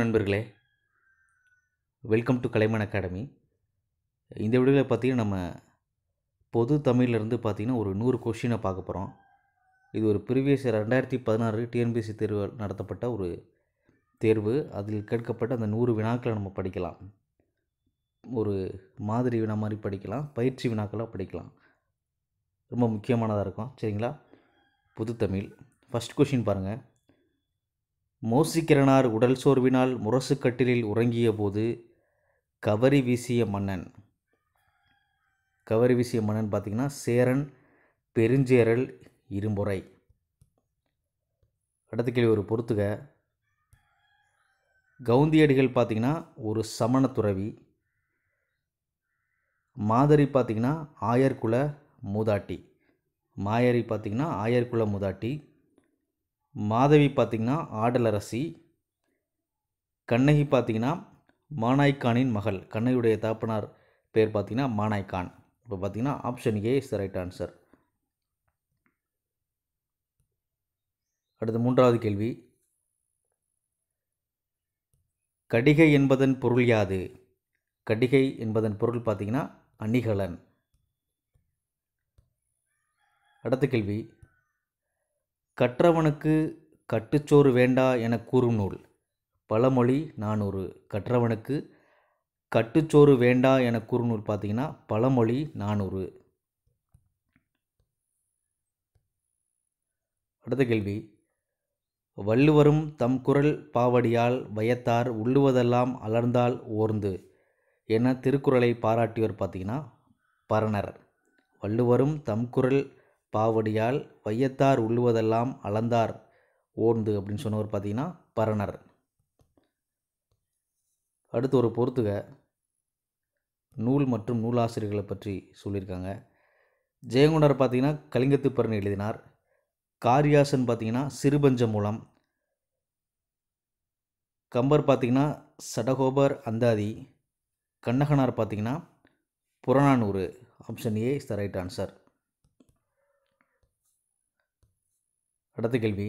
நண்பர்களே welcome to கலைமன் academy இந்த விடுவில் பார்த்திங்கன்னா நம்ம பொது தமிழ்லேருந்து பார்த்திங்கன்னா ஒரு நூறு கொஷினை பார்க்க போகிறோம் இது ஒரு ப்ரீவியஸ் ரெண்டாயிரத்தி பதினாறு டிஎன்பிஎஸ்சி தேர்வு நடத்தப்பட்ட ஒரு தேர்வு அதில் கேட்கப்பட்ட அந்த நூறு வினாக்களை நம்ம படிக்கலாம் ஒரு மாதிரி வினா மாதிரி படிக்கலாம் பயிற்சி வினாக்களாக படிக்கலாம் ரொம்ப முக்கியமானதாக இருக்கும் சரிங்களா புது தமிழ் ஃபஸ்ட் கொஷின் பாருங்கள் மோசிக்கிறனார் உடல் சோர்வினால் கட்டிலில் உறங்கிய போது கவரி வீசிய மன்னன் கவரி வீசிய மன்னன் பார்த்திங்கன்னா சேரன் பெருஞ்சேரல் இருமுறை அடுத்த கேள்வி ஒரு பொறுத்துக கவுந்தியடிகள் பார்த்திங்கன்னா ஒரு சமண துறவி மாதரி பார்த்திங்கன்னா ஆயர்குல மூதாட்டி மாயரி பார்த்திங்கன்னா ஆயர்குல மூதாட்டி மாதவி பார்த்திங்கன்னா ஆடலரசி கண்ணகி பார்த்திங்கன்னா மானாய்கானின் மகள் கண்ணகியுடைய தாப்பனார் பேர் பார்த்திங்கன்னா மானாய்கான் இப்போ பார்த்திங்கன்னா option A is the right answer அடுத்து மூன்றாவது கேள்வி கடிகை என்பதன் பொருள் யாது கடிகை என்பதன் பொருள் பார்த்திங்கன்னா அணிகலன் அடுத்த கேள்வி கற்றவனுக்கு கட்டுச்சோறு வேண்டா என கூறும் நூல் பழமொழி நான் ஒரு கற்றவனுக்கு கட்டுச்சோறு வேண்டா என கூறும் நூல் பார்த்தீங்கன்னா பழமொழி நான் ஒரு அடுத்த கேள்வி வள்ளுவரும் தம் குரல் பாவடியால் வயத்தார் உள்ளுவதெல்லாம் அலர்ந்தால் ஓர்ந்து என திருக்குறளை பாராட்டியவர் பார்த்தீங்கன்னா பரணர் வள்ளுவரும் தம் குரல் பாவடியால் வையத்தார் உள்ளுவதெல்லாம் அளந்தார் ஓந்து அப்படின்னு சொன்னவர் பார்த்தீங்கன்னா பரணர் அடுத்து ஒரு பொறுத்துக நூல் மற்றும் நூலாசிரியர்களை பற்றி சொல்லியிருக்காங்க ஜெயங்குண்டர் பார்த்தீங்கன்னா கலிங்கத்து பரணி எழுதினார் காரியாசன் பார்த்தீங்கன்னா சிறுபஞ்ச மூலம் கம்பர் பார்த்திங்கன்னா சடகோபர் அந்தாதி கண்ணகனார் பார்த்திங்கன்னா புறநானூறு option A is the right answer அடுத்த கேள்வி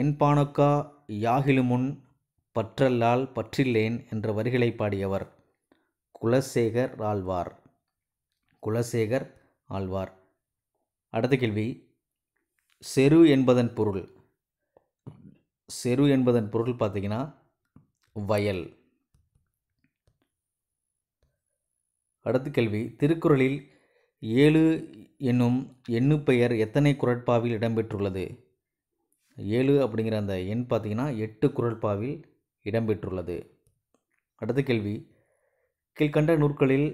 என் யாகிலு யாகிலுமுன் பற்றல்லால் பற்றில்லேன் என்ற வரிகளை பாடியவர் குலசேகர் ஆழ்வார் குலசேகர் ஆழ்வார் அடுத்த கேள்வி செரு என்பதன் பொருள் செரு என்பதன் பொருள் பார்த்தீங்கன்னா வயல் அடுத்த கேள்வி திருக்குறளில் ஏழு என்னும் எண்ணுப்பெயர் எத்தனை குரட்பாவில் இடம்பெற்றுள்ளது ஏழு அப்படிங்கிற அந்த எண் பார்த்திங்கன்னா எட்டு குரட்பாவில் இடம்பெற்றுள்ளது அடுத்த கேள்வி கீழ்கண்ட நூற்களில்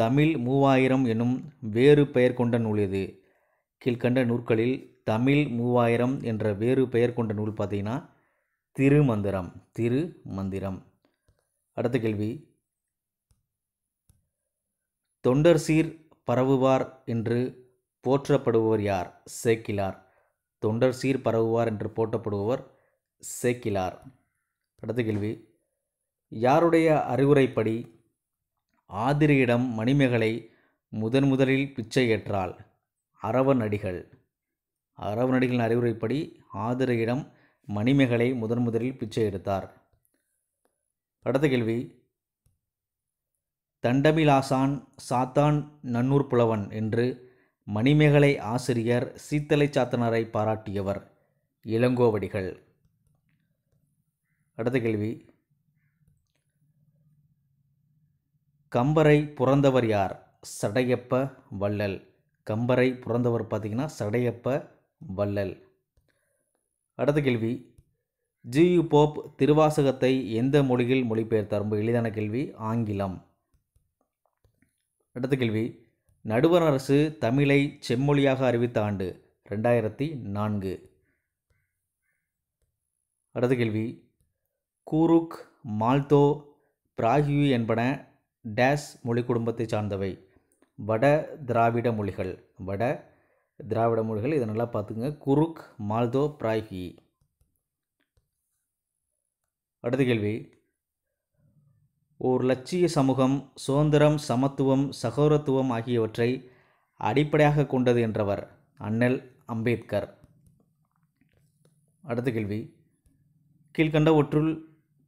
தமிழ் மூவாயிரம் என்னும் வேறு பெயர் கொண்ட நூல் எது கீழ்கண்ட நூற்களில் தமிழ் மூவாயிரம் என்ற வேறு பெயர் கொண்ட நூல் பார்த்திங்கன்னா திருமந்திரம் திரு மந்திரம் அடுத்த கேள்வி தொண்டர் சீர் பரவுவார் என்று போற்றப்படுபவர் யார் சேக்கிலார் தொண்டர் சீர் பரவுவார் என்று போற்றப்படுபவர் சேக்கிலார் அடுத்த கேள்வி யாருடைய அறிவுரைப்படி ஆதிரியிடம் மணிமேகலை முதன் முதலில் பிச்சை ஏற்றாள் அரவ நடிகள் அரவ நடிகளின் அறிவுரைப்படி ஆதிரியிடம் மணிமேகலை முதன் முதலில் பிச்சை எடுத்தார் அடுத்த கேள்வி தண்டமிலாசான் சாத்தான் நன்னூர் புலவன் என்று மணிமேகலை ஆசிரியர் சீத்தலை சாத்தனரை பாராட்டியவர் இளங்கோவடிகள் அடுத்த கேள்வி கம்பரை புறந்தவர் யார் சடையப்ப வள்ளல் கம்பரை புறந்தவர் பார்த்திங்கன்னா சடையப்ப வள்ளல் அடுத்த கேள்வி ஜியு போப் திருவாசகத்தை எந்த மொழியில் மொழிபெயர்த்தார் ரொம்ப எளிதான கேள்வி ஆங்கிலம் அடுத்த கேள்வி நடுவர் அரசு தமிழை செம்மொழியாக அறிவித்த ஆண்டு ரெண்டாயிரத்தி நான்கு அடுத்த கேள்வி கூருக் மால்தோ பிராகியு என்பன டேஸ் மொழி குடும்பத்தை சார்ந்தவை வட திராவிட மொழிகள் வட திராவிட மொழிகள் இதை நல்லா பார்த்துங்க குருக் மால்தோ பிராகி அடுத்த கேள்வி ஓர் லட்சிய சமூகம் சுதந்திரம் சமத்துவம் சகோதரத்துவம் ஆகியவற்றை அடிப்படையாக கொண்டது என்றவர் அண்ணல் அம்பேத்கர் அடுத்த கேள்வி ஒற்றுள்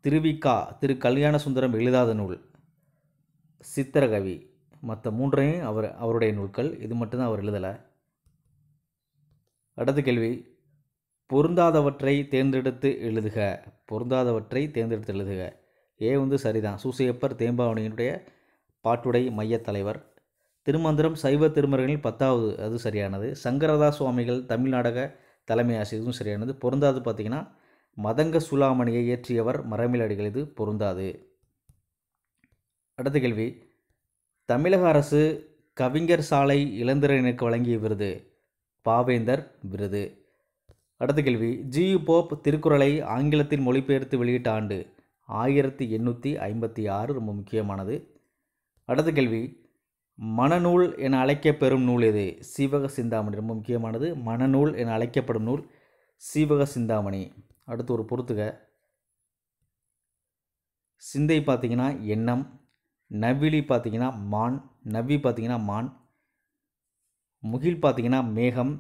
திருவிக்கா திரு கல்யாண சுந்தரம் எழுதாத நூல் சித்திரகவி மற்ற மூன்றையும் அவர் அவருடைய நூல்கள் இது மட்டும்தான் அவர் எழுதலை அடுத்த கேள்வி பொருந்தாதவற்றை தேர்ந்தெடுத்து எழுதுக பொருந்தாதவற்றை தேர்ந்தெடுத்து எழுதுக ஏ வந்து சரிதான் சூசையப்பர் தேம்பாவணியினுடைய பாட்டுடை மையத் தலைவர் திருமந்திரம் சைவ திருமுறைகளில் பத்தாவது அது சரியானது சங்கரதா சுவாமிகள் தமிழ் நாடக தலைமை ஆசிரியரும் சரியானது பொருந்தாது பார்த்திங்கன்னா மதங்க சுலாமணியை இயற்றியவர் மரமிலடிகள் இது பொருந்தாது அடுத்த கேள்வி தமிழக அரசு கவிஞர் சாலை இளந்திரனுக்கு வழங்கிய விருது பாவேந்தர் விருது அடுத்த கேள்வி ஜி போப் திருக்குறளை ஆங்கிலத்தில் மொழிபெயர்த்து வெளியிட்ட ஆண்டு ஆயிரத்தி எண்ணூற்றி ஐம்பத்தி ஆறு ரொம்ப முக்கியமானது அடுத்த கேள்வி மனநூல் என அழைக்கப்பெறும் நூல் எது சீவக சிந்தாமணி ரொம்ப முக்கியமானது மனநூல் என அழைக்கப்படும் நூல் சீவக சிந்தாமணி அடுத்து ஒரு பொறுத்துக சிந்தை பார்த்திங்கன்னா எண்ணம் நவ்விழி பார்த்திங்கன்னா மான் நவ்வி பார்த்திங்கன்னா மான் முகில் பார்த்திங்கன்னா மேகம்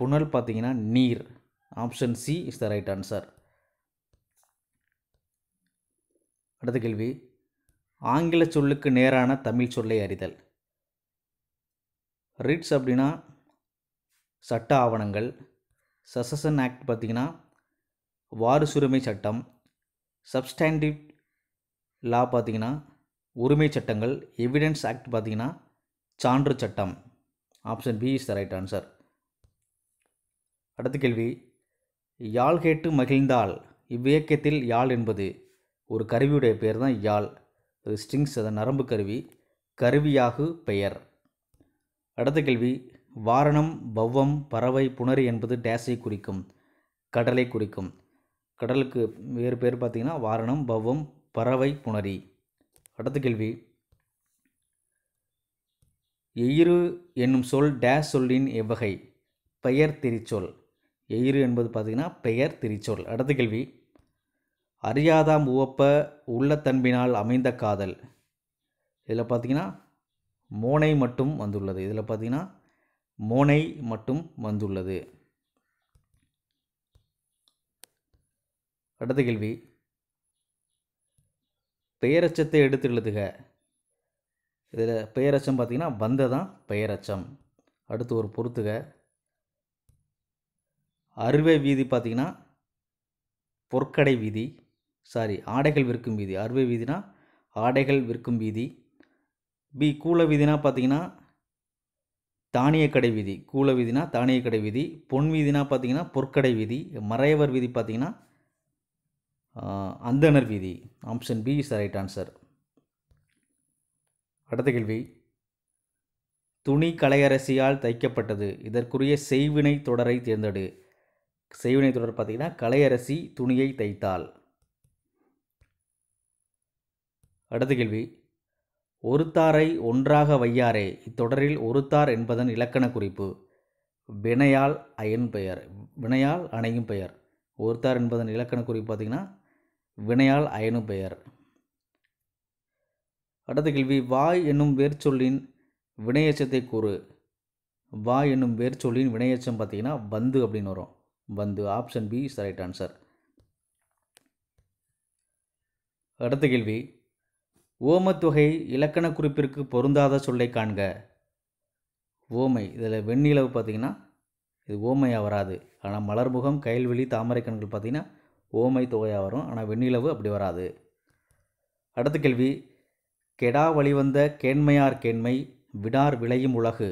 புனல் பார்த்திங்கன்னா நீர் option C is the right answer அடுத்த கேள்வி ஆங்கில சொல்லுக்கு நேரான தமிழ் சொல்லை அறிதல் ரிட்ஸ் அப்படின்னா சட்ட ஆவணங்கள் சசசன் ஆக்ட் பார்த்திங்கன்னா வாரிசுரிமை சட்டம் சப்ஸ்டாண்டிவ் லா பார்த்திங்கன்னா உரிமை சட்டங்கள் எவிடன்ஸ் ஆக்ட் பார்த்திங்கன்னா சான்று சட்டம் option B is the right answer அடுத்த கேள்வி யாழ் கேட்டு மகிழ்ந்தால் இவ்வியக்கத்தில் யாழ் என்பது ஒரு கருவியுடைய பெயர் தான் யாழ் அது ஸ்ட்ரிங்ஸ் அதை நரம்பு கருவி கருவியாகு பெயர் அடுத்த கேள்வி வாரணம் பவ்வம் பறவை புணரி என்பது டேஸை குறிக்கும் கடலை குறிக்கும் கடலுக்கு வேறு பேர் பார்த்திங்கன்னா வாரணம் பவ்வம் பறவை புணரி அடுத்த கேள்வி எயிறு என்னும் சொல் டேஸ் சொல்லின் எவ்வகை பெயர் திரிச்சொல் எயிறு என்பது பார்த்திங்கன்னா பெயர் திரிச்சொல் அடுத்த கேள்வி அறியாதாம் உவப்ப உள்ளத்தன்பினால் அமைந்த காதல் இதில் பார்த்திங்கன்னா மோனை மட்டும் வந்துள்ளது இதில் பார்த்திங்கன்னா மோனை மட்டும் வந்துள்ளது அடுத்த கேள்வி பெயரச்சத்தை எடுத்து எழுதுக இதில் பெயரச்சம் பார்த்திங்கன்னா தான் பெயரச்சம் அடுத்து ஒரு பொறுத்துக அறுவை வீதி பார்த்திங்கன்னா பொற்கடை வீதி சாரி ஆடைகள் விற்கும் வீதி அறுவை வீதினா ஆடைகள் விற்கும் வீதி பி கூல வீதினா பார்த்தீங்கன்னா தானிய கடை வீதி கூல வீதினா தானிய கடை வீதி பொன் வீதினா பார்த்தீங்கன்னா பொற்கடை வீதி மறையவர் வீதி பார்த்தீங்கன்னா அந்தனர் வீதி option B is right answer அடுத்த கேள்வி துணி கலையரசியால் தைக்கப்பட்டது இதற்குரிய செய்வினை தொடரை தேர்ந்தெடு செய்வினை தொடர் பார்த்திங்கன்னா கலையரசி துணியை தைத்தாள் அடுத்த கேள்வி ஒருத்தாரை ஒன்றாக வையாரே இத்தொடரில் ஒருத்தார் என்பதன் இலக்கண குறிப்பு வினையால் அயன் பெயர் வினையால் அணையும் பெயர் ஒருத்தார் என்பதன் இலக்கண குறிப்பு பார்த்திங்கன்னா வினையால் அயனும் பெயர் அடுத்த கேள்வி வாய் என்னும் வேர்ச்சொல்லின் வினையச்சத்தை கூறு வாய் என்னும் வேர்ச்சொல்லின் வினையச்சம் பார்த்திங்கன்னா பந்து அப்படின்னு வரும் பந்து option B is right answer அடுத்த கேள்வி ஓமத்தொகை இலக்கண குறிப்பிற்கு பொருந்தாத சொல்லை காண்க ஓமை இதில் வெண்ணிலவு பார்த்திங்கன்னா இது ஓமையாக வராது ஆனால் மலர்முகம் தாமரை கண்கள் பார்த்திங்கன்னா ஓமை தொகையாக வரும் ஆனால் வெண்ணிலவு அப்படி வராது அடுத்த கேள்வி கெடா வழிவந்த கேண்மையார் கேண்மை விடார் விளையும் உலகு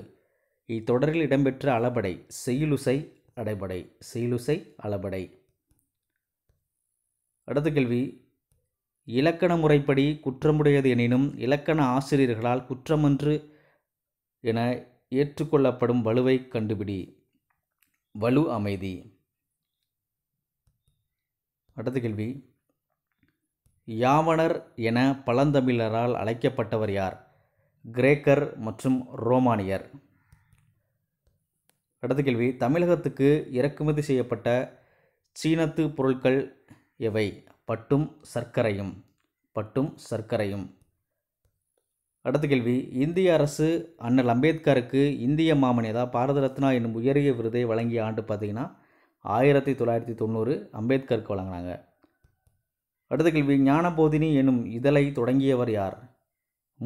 இத்தொடரில் இடம்பெற்ற அளபடை செய்யுலுசை அடைபடை செயலுசை அளபடை அடுத்த கேள்வி இலக்கண முறைப்படி குற்றமுடையது எனினும் இலக்கண ஆசிரியர்களால் குற்றமன்று என ஏற்றுக்கொள்ளப்படும் வலுவை கண்டுபிடி வலு அமைதி அடுத்த கேள்வி யாவனர் என பழந்தமிழரால் அழைக்கப்பட்டவர் யார் கிரேக்கர் மற்றும் ரோமானியர் அடுத்த கேள்வி தமிழகத்துக்கு இறக்குமதி செய்யப்பட்ட சீனத்து பொருட்கள் எவை பட்டும் சர்க்கரையும் பட்டும் சர்க்கரையும் அடுத்த கேள்வி இந்திய அரசு அண்ணல் அம்பேத்கருக்கு இந்திய மாமணி அதாவது பாரத ரத்னா என்னும் உயரிய விருதை வழங்கிய ஆண்டு பார்த்திங்கன்னா ஆயிரத்தி தொள்ளாயிரத்தி தொண்ணூறு அம்பேத்கருக்கு வழங்கினாங்க அடுத்த கேள்வி ஞானபோதினி என்னும் இதழை தொடங்கியவர் யார்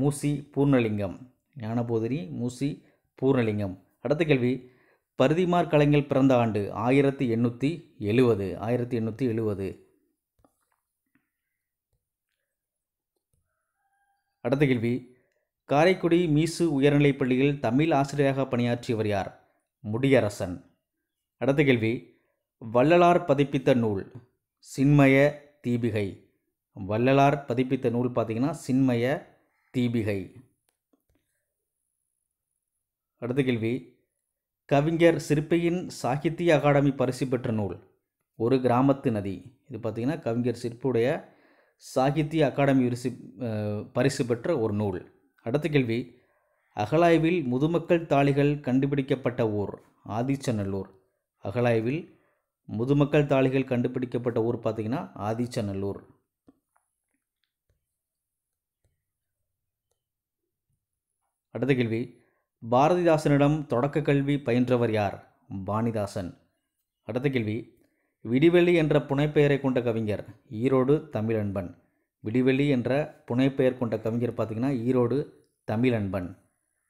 மூசி பூர்ணலிங்கம் ஞானபோதினி மூசி பூர்ணலிங்கம் அடுத்த கேள்வி பருதிமார் கலைஞர் பிறந்த ஆண்டு ஆயிரத்தி எண்ணூற்றி எழுவது ஆயிரத்தி எண்ணூற்றி எழுவது அடுத்த கேள்வி காரைக்குடி மீசு உயர்நிலைப் பள்ளியில் தமிழ் ஆசிரியராக பணியாற்றியவர் யார் முடியரசன் அடுத்த கேள்வி வள்ளலார் பதிப்பித்த நூல் சின்மய தீபிகை வள்ளலார் பதிப்பித்த நூல் பார்த்திங்கன்னா சின்மய தீபிகை அடுத்த கேள்வி கவிஞர் சிற்பியின் சாகித்ய அகாடமி பரிசு பெற்ற நூல் ஒரு கிராமத்து நதி இது பார்த்திங்கன்னா கவிஞர் சிற்புடைய சாகித்ய அகாடமி விரிசு பரிசு பெற்ற ஒரு நூல் அடுத்த கேள்வி அகலாய்வில் முதுமக்கள் தாளிகள் கண்டுபிடிக்கப்பட்ட ஊர் ஆதிச்சநல்லூர் அகலாய்வில் முதுமக்கள் தாளிகள் கண்டுபிடிக்கப்பட்ட ஊர் பார்த்திங்கன்னா ஆதிச்சநல்லூர் அடுத்த கேள்வி பாரதிதாசனிடம் தொடக்க கல்வி பயின்றவர் யார் பாணிதாசன் அடுத்த கேள்வி விடிவெளி என்ற புனைப்பெயரை கொண்ட கவிஞர் ஈரோடு தமிழன்பன் விடிவெளி என்ற புனைப்பெயர் கொண்ட கவிஞர் பார்த்திங்கன்னா ஈரோடு தமிழன்பன்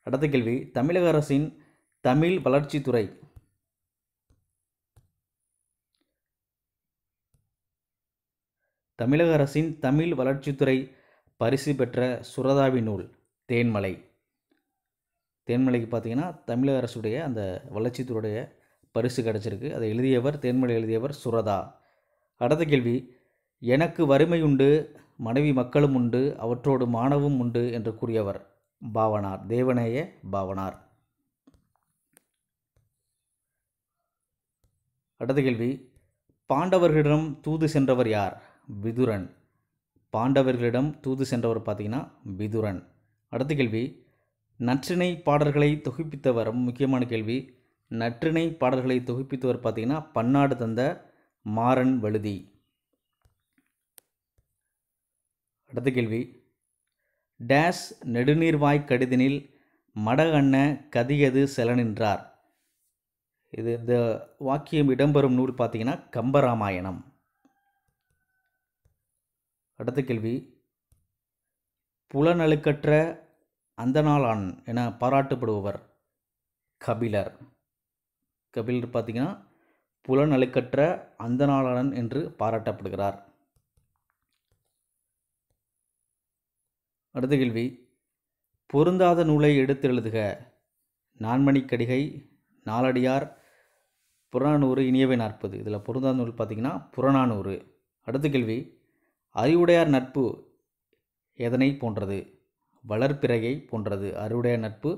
அடுத்த கேள்வி தமிழக அரசின் தமிழ் வளர்ச்சித்துறை தமிழக அரசின் தமிழ் வளர்ச்சித்துறை பரிசு பெற்ற சுரதாவி நூல் தேன்மலை தேன்மலைக்கு பார்த்திங்கன்னா தமிழக அரசுடைய அந்த வளர்ச்சித்துறையுடைய பரிசு கிடச்சிருக்கு அதை எழுதியவர் தேன்மொழி எழுதியவர் சுரதா அடுத்த கேள்வி எனக்கு வறுமை உண்டு மனைவி மக்களும் உண்டு அவற்றோடு மாணவும் உண்டு என்று கூறியவர் பாவனார் தேவனேய பாவனார் அடுத்த கேள்வி பாண்டவர்களிடம் தூது சென்றவர் யார் விதுரன் பாண்டவர்களிடம் தூது சென்றவர் பார்த்தீங்கன்னா விதுரன் அடுத்த கேள்வி நற்றினை பாடல்களை தொகுப்பித்தவர் முக்கியமான கேள்வி நற்றிணை பாடல்களை தொகுப்பித்தவர் பார்த்தீங்கன்னா பன்னாடு தந்த மாறன் வழுதி அடுத்த கேள்வி டேஸ் நெடுநீர்வாய் கடிதனில் மடகண்ண கதியது செலனின்றார் இது இந்த வாக்கியம் இடம்பெறும் நூல் பார்த்தீங்கன்னா கம்பராமாயணம் அடுத்த கேள்வி புலனழுக்கற்ற அந்தநாளான் என பாராட்டப்படுபவர் கபிலர் கபிலர் பார்த்தீங்கன்னா புலநலுக்கற்ற அந்தநாளன் என்று பாராட்டப்படுகிறார் அடுத்த கேள்வி பொருந்தாத நூலை எடுத்து எழுதுக நான்மணிக்கடிகை நாலடியார் புறநானூறு இனியவை நாற்பது இதில் பொருந்தாத நூல் பார்த்திங்கன்னா புறநானூறு அடுத்த கேள்வி அறிவுடையார் நட்பு எதனை போன்றது வளர்ப்பிறையை போன்றது அறிவுடையார் நட்பு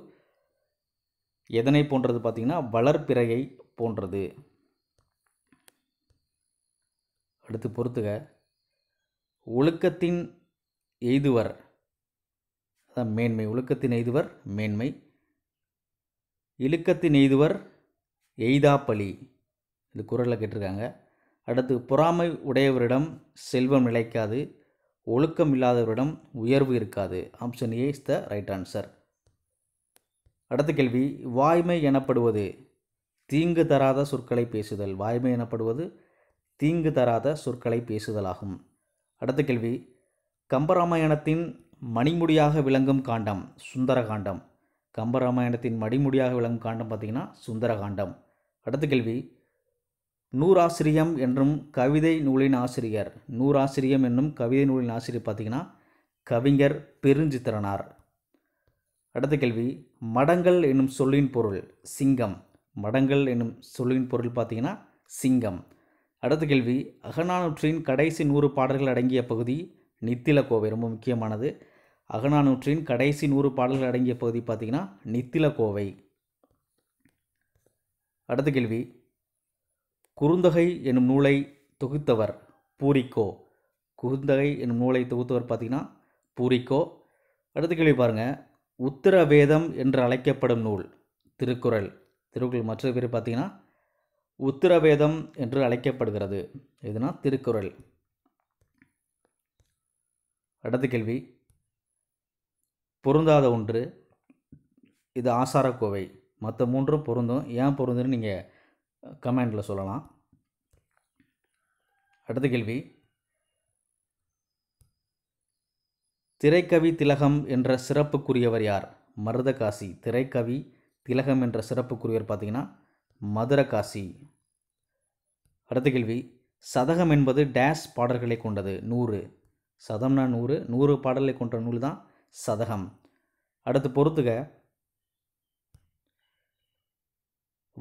எதனை போன்றது பார்த்திங்கன்னா வளர்ப்பிறையை போன்றது அடுத்து பொறுத்துக ஒழுக்கத்தின் எய்துவர் அதான் மேன்மை ஒழுக்கத்தின் எய்துவர் மேன்மை இழுக்கத்தின் எய்துவர் எய்தாப்பலி இது குரலில் கேட்டிருக்காங்க அடுத்து பொறாமை உடையவரிடம் செல்வம் நிலைக்காது ஒழுக்கம் இல்லாதவரிடம் உயர்வு இருக்காது option A is the right answer அடுத்த கேள்வி வாய்மை எனப்படுவது தீங்கு தராத சொற்களை பேசுதல் வாய்மை எனப்படுவது தீங்கு தராத சொற்களை பேசுதலாகும் அடுத்த கேள்வி கம்பராமாயணத்தின் மணிமுடியாக விளங்கும் காண்டம் சுந்தரகாண்டம் கம்பராமாயணத்தின் மடிமுடியாக விளங்கும் காண்டம் பார்த்திங்கன்னா சுந்தரகாண்டம் அடுத்த கேள்வி நூறாசிரியம் என்றும் கவிதை நூலின் ஆசிரியர் நூறாசிரியம் என்னும் கவிதை நூலின் ஆசிரியர் பார்த்திங்கன்னா கவிஞர் பெருஞ்சித்திரனார் அடுத்த கேள்வி மடங்கள் என்னும் சொல்லின் பொருள் சிங்கம் மடங்கள் என்னும் சொல்லின் பொருள் பார்த்தீங்கன்னா சிங்கம் அடுத்த கேள்வி அகநானூற்றின் கடைசி நூறு பாடல்கள் அடங்கிய பகுதி நித்திலக்கோவை ரொம்ப முக்கியமானது அகநானூற்றின் கடைசி நூறு பாடல்கள் அடங்கிய பகுதி நித்தில நித்திலக்கோவை அடுத்த கேள்வி குறுந்தொகை என்னும் நூலை தொகுத்தவர் பூரிக்கோ குறுந்தொகை என்னும் நூலை தொகுத்தவர் பார்த்திங்கன்னா பூரிக்கோ அடுத்த கேள்வி பாருங்கள் உத்திரவேதம் என்று அழைக்கப்படும் நூல் திருக்குறள் திருக்குறள் மற்ற பேர் பார்த்திங்கன்னா உத்திரவேதம் என்று அழைக்கப்படுகிறது எதுனா திருக்குறள் அடுத்த கேள்வி பொருந்தாத ஒன்று இது ஆசாரக்கோவை மற்ற மூன்றும் பொருந்தும் ஏன் பொருந்துன்னு நீங்கள் கமெண்டில் சொல்லலாம் அடுத்த கேள்வி திரைக்கவி திலகம் என்ற சிறப்புக்குரியவர் யார் மருதகாசி திரைக்கவி திலகம் என்ற சிறப்புக்குரியவர் பார்த்தீங்கன்னா மதுரகாசி அடுத்த கேள்வி சதகம் என்பது டேஷ் பாடல்களை கொண்டது நூறு சதம்னா நூறு நூறு பாடலை கொண்ட நூல் தான் சதகம் அடுத்து பொறுத்துக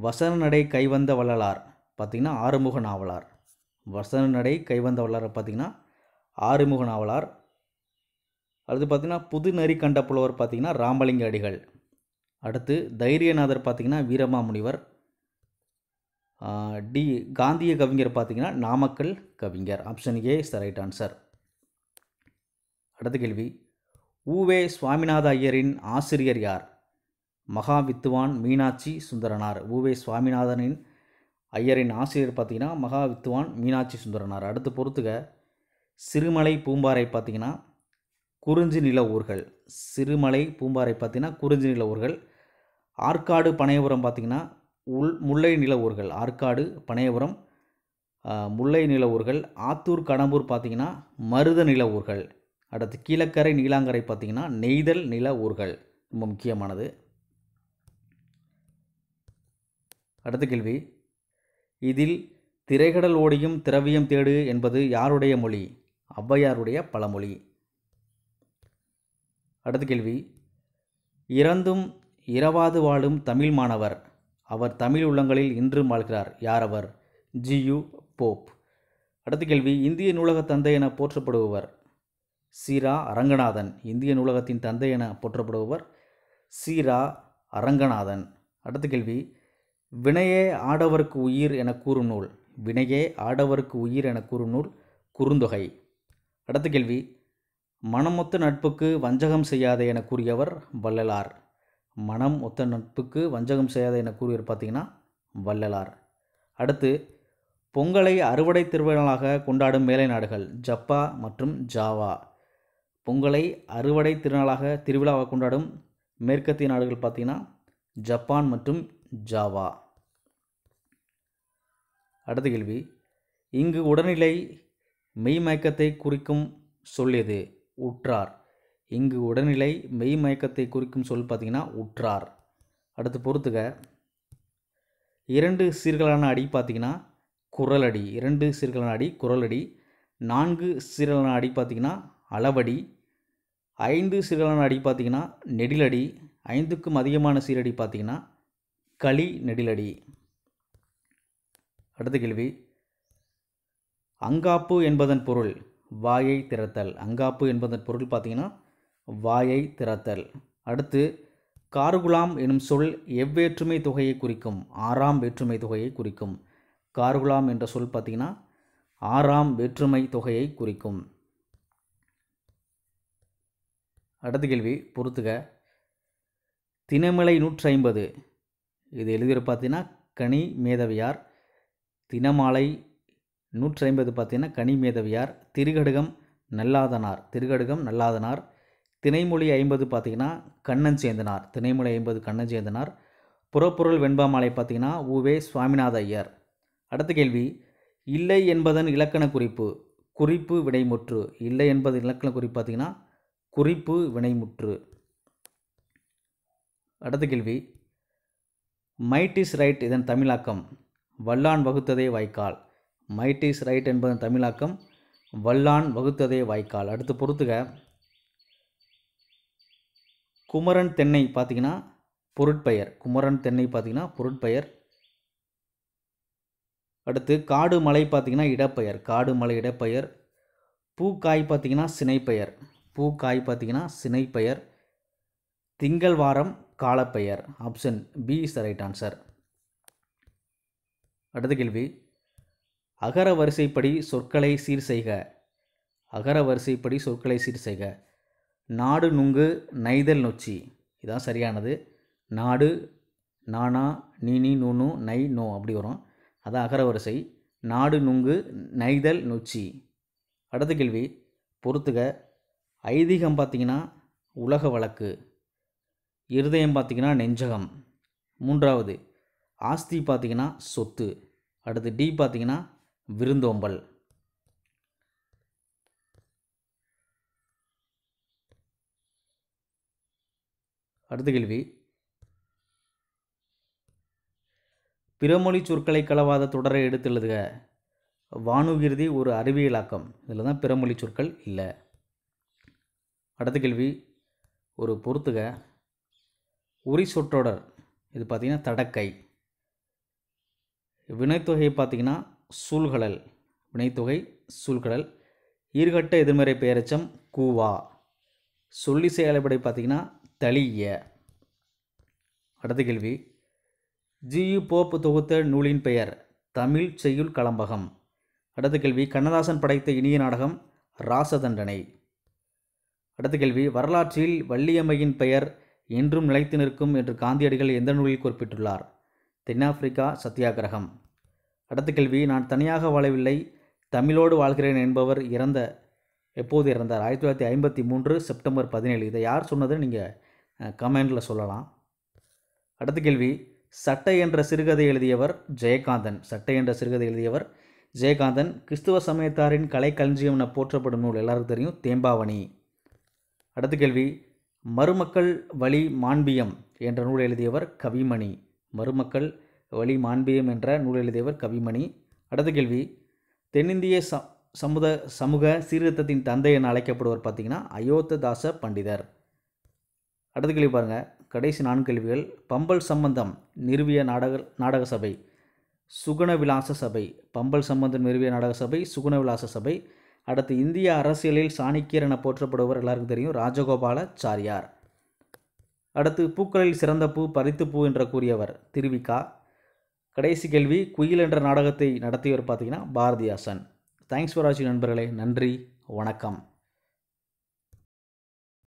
வசனநடை கைவந்த வள்ளலார் பார்த்திங்கன்னா ஆறுமுக நாவலார் வசனநடை கைவந்த வள்ளலார் பார்த்திங்கன்னா ஆறுமுக நாவலார் அடுத்து பார்த்திங்கன்னா புது நரி கண்ட புலவர் பார்த்திங்கன்னா ராமலிங்க அடிகள் அடுத்து தைரியநாதர் பார்த்திங்கன்னா வீரமாமுனிவர் டி காந்திய கவிஞர் பார்த்திங்கன்னா நாமக்கல் கவிஞர் option A is the right answer அடுத்த கேள்வி ஊவே சுவாமிநாத ஐயரின் ஆசிரியர் யார் மகா வித்துவான் மீனாட்சி சுந்தரனார் ஊவே சுவாமிநாதனின் ஐயரின் ஆசிரியர் பார்த்திங்கன்னா மகா வித்துவான் மீனாட்சி சுந்தரனார் அடுத்து பொறுத்துக சிறுமலை பூம்பாறை பார்த்திங்கன்னா குறிஞ்சி நில ஊர்கள் சிறுமலை பூம்பாறை பார்த்திங்கன்னா குறிஞ்சி நில ஊர்கள் ஆற்காடு பனையபுரம் பார்த்திங்கன்னா உள் முல்லை நில ஊர்கள் ஆற்காடு பனையபுரம் முல்லை நில ஊர்கள் ஆத்தூர் கடம்பூர் பார்த்திங்கன்னா மருத நில ஊர்கள் அடுத்து கீழக்கரை நீலாங்கரை பார்த்திங்கன்னா நெய்தல் நில ஊர்கள் ரொம்ப முக்கியமானது அடுத்த கேள்வி இதில் திரைகடல் ஓடியும் திரவியம் தேடு என்பது யாருடைய மொழி ஔவையாருடைய பழமொழி அடுத்த கேள்வி இறந்தும் இரவாது வாழும் தமிழ் மாணவர் அவர் தமிழ் உள்ளங்களில் இன்றும் வாழ்கிறார் யார் அவர் ஜி யு போப் அடுத்த கேள்வி இந்திய நூலக தந்தை என போற்றப்படுபவர் சீரா அரங்கநாதன் இந்திய நூலகத்தின் தந்தை என போற்றப்படுபவர் சீரா அரங்கநாதன் அடுத்த கேள்வி வினையே ஆடவருக்கு உயிர் என கூறும் நூல் வினையே ஆடவருக்கு உயிர் என கூறும் நூல் குறுந்தொகை அடுத்த கேள்வி ஒத்த நட்புக்கு வஞ்சகம் செய்யாதே என கூறியவர் வள்ளலார் மனம் ஒத்த நட்புக்கு வஞ்சகம் செய்யாத என கூறியவர் பார்த்திங்கன்னா வள்ளலார் அடுத்து பொங்கலை அறுவடை திருவிழாவாக கொண்டாடும் மேலை நாடுகள் ஜப்பா மற்றும் ஜாவா பொங்கலை அறுவடை திருநாளாக திருவிழாவாக கொண்டாடும் மேற்கத்திய நாடுகள் பார்த்திங்கன்னா ஜப்பான் மற்றும் ஜாவா அடுத்த கேள்வி இங்கு உடல்நிலை மெய்மயக்கத்தை குறிக்கும் சொல் எது உற்றார் இங்கு உடல்நிலை மெய் மயக்கத்தை குறிக்கும் சொல் பார்த்திங்கன்னா உற்றார் அடுத்து பொறுத்துக்க இரண்டு சீர்களான அடி பார்த்திங்கன்னா குரலடி இரண்டு சீர்களான அடி குரலடி நான்கு சீர்களான அடி பார்த்திங்கன்னா அளவடி ஐந்து சீர்களான அடி பார்த்திங்கன்னா நெடிலடி ஐந்துக்கும் அதிகமான சீரடி பார்த்திங்கன்னா களி நெடிலடி அடுத்த கேள்வி அங்காப்பு என்பதன் பொருள் வாயை திறத்தல் அங்காப்பு என்பதன் பொருள் பார்த்திங்கன்னா வாயை திறத்தல் அடுத்து கார்குலாம் எனும் சொல் எவ்வேற்றுமை தொகையை குறிக்கும் ஆறாம் வேற்றுமை தொகையை குறிக்கும் கார்குலாம் என்ற சொல் பார்த்திங்கன்னா ஆறாம் வேற்றுமை தொகையை குறிக்கும் அடுத்த கேள்வி பொறுத்துக தினமலை நூற்றி ஐம்பது இது எழுதியிரு பார்த்தீங்கன்னா கனி மேதவியார் தினமாலை நூற்றி ஐம்பது பார்த்தீங்கன்னா கனிமேதவியார் திருகடுகம் நல்லாதனார் திருகடுகம் நல்லாதனார் தினைமொழி ஐம்பது பார்த்திங்கன்னா கண்ணஞ்சேந்தனார் தினைமொழி ஐம்பது கண்ணஞ்சேந்தனார் புறப்பொருள் வெண்பாமாலை பார்த்திங்கன்னா ஊவே சுவாமிநாத ஐயர் அடுத்த கேள்வி இல்லை என்பதன் இலக்கண குறிப்பு குறிப்பு வினைமுற்று இல்லை என்பது இலக்கண குறிப்பு பார்த்திங்கன்னா குறிப்பு வினைமுற்று அடுத்த கேள்வி மைட் இஸ் ரைட் இதன் தமிழாக்கம் வல்லான் வகுத்ததே வாய்க்கால் மைட்டிஸ் ரைட் என்பதன் தமிழாக்கம் வல்லான் வகுத்ததே வாய்க்கால் அடுத்து பொறுத்துக குமரன் தென்னை பார்த்தீங்கன்னா பொருட்பெயர் குமரன் தென்னை பார்த்தீங்கன்னா பொருட்பெயர் அடுத்து காடு மலை பார்த்தீங்கன்னா இடப்பெயர் காடு மலை இடப்பெயர் பூக்காய் பார்த்தீங்கன்னா சினைப்பெயர் பூக்காய் பார்த்தீங்கன்னா சினைப்பெயர் திங்கள் வாரம் காலப்பெயர் option B is the right answer அடுத்த கேள்வி அகர வரிசைப்படி சொற்களை சீர் செய்க அகர வரிசைப்படி சொற்களை சீர் செய்க நாடு நுங்கு நைதல் நொச்சி இதான் சரியானது நாடு நானா நீனி நூனு நை நோ அப்படி வரும் அதான் அகர வரிசை நாடு நுங்கு நைதல் நொச்சி அடுத்த கேள்வி பொறுத்துக ஐதீகம் பார்த்திங்கன்னா உலக வழக்கு இருதயம் பார்த்திங்கன்னா நெஞ்சகம் மூன்றாவது ஆஸ்தி பார்த்திங்கன்னா சொத்து அடுத்து டி பார்த்திங்கன்னா விருந்தோம்பல் அடுத்த கேள்வி பிறமொழி சொற்களை கலவாத தொடரை எடுத்து எழுதுக வானுகிருதி ஒரு அறிவியலாக்கம் இதில் தான் பிறமொழி சொற்கள் இல்லை அடுத்த கேள்வி ஒரு பொறுத்துக உரி சொற்றொடர் இது பார்த்திங்கன்னா தடக்கை வினைத்தொகையை பார்த்திங்கன்னா சூழ்கடல் வினைத்தொகை சூழ்கடல் ஈர்கட்ட எதிர்மறை பெயரச்சம் கூவா சொல்லி செயலப்படி பார்த்திங்கன்னா தளிய அடுத்த கேள்வி ஜியு போப் தொகுத்த நூலின் பெயர் தமிழ் செய்யுள் களம்பகம் அடுத்த கேள்வி கண்ணதாசன் படைத்த இனிய நாடகம் ராசதண்டனை அடுத்த கேள்வி வரலாற்றில் வள்ளியம்மையின் பெயர் என்றும் நிலைத்து நிற்கும் என்று காந்தியடிகள் எந்த நூலில் குறிப்பிட்டுள்ளார் தென்னாப்பிரிக்கா சத்தியாகிரகம் அடுத்த கேள்வி நான் தனியாக வாழவில்லை தமிழோடு வாழ்கிறேன் என்பவர் இறந்த எப்போது இறந்தார் ஆயிரத்தி தொள்ளாயிரத்தி ஐம்பத்தி மூன்று செப்டம்பர் பதினேழு இதை யார் சொன்னதுன்னு நீங்கள் கமெண்டில் சொல்லலாம் அடுத்த கேள்வி சட்டை என்ற சிறுகதை எழுதியவர் ஜெயகாந்தன் சட்டை என்ற சிறுகதை எழுதியவர் ஜெயகாந்தன் கிறிஸ்துவ சமயத்தாரின் கலை களஞ்சியம் என போற்றப்படும் நூல் எல்லாருக்கும் தெரியும் தேம்பாவணி அடுத்த கேள்வி மருமக்கள் வழி மாண்பியம் என்ற நூல் எழுதியவர் கவிமணி மருமக்கள் வழி மாண்பியம் என்ற நூல் எழுதியவர் கவிமணி அடுத்த கேள்வி தென்னிந்திய ச சமுத சமூக சீர்திருத்தத்தின் தந்தை என அழைக்கப்படுவர் பார்த்திங்கன்னா அயோத்ததாச பண்டிதர் அடுத்த கேள்வி பாருங்கள் கடைசி நான்கு கேள்விகள் பம்பல் சம்பந்தம் நிறுவிய நாடக நாடக சபை சுகுண விலாச சபை பம்பல் சம்பந்தம் நிறுவிய நாடக சபை சுகுண விலாச சபை அடுத்து இந்திய அரசியலில் சாணிக்கியர் என போற்றப்படுவர் எல்லாருக்கும் தெரியும் ராஜகோபால சாரியார் அடுத்து பூக்களில் சிறந்த பூ பறித்து பூ என்று கூறியவர் திருவிக்கா கடைசி கேள்வி குயில் என்ற நாடகத்தை நடத்தியவர் பார்த்தீங்கன்னா பாரதியாசன் தேங்க்ஸ் ஃபார் வாட்சிங் நண்பர்களே நன்றி வணக்கம்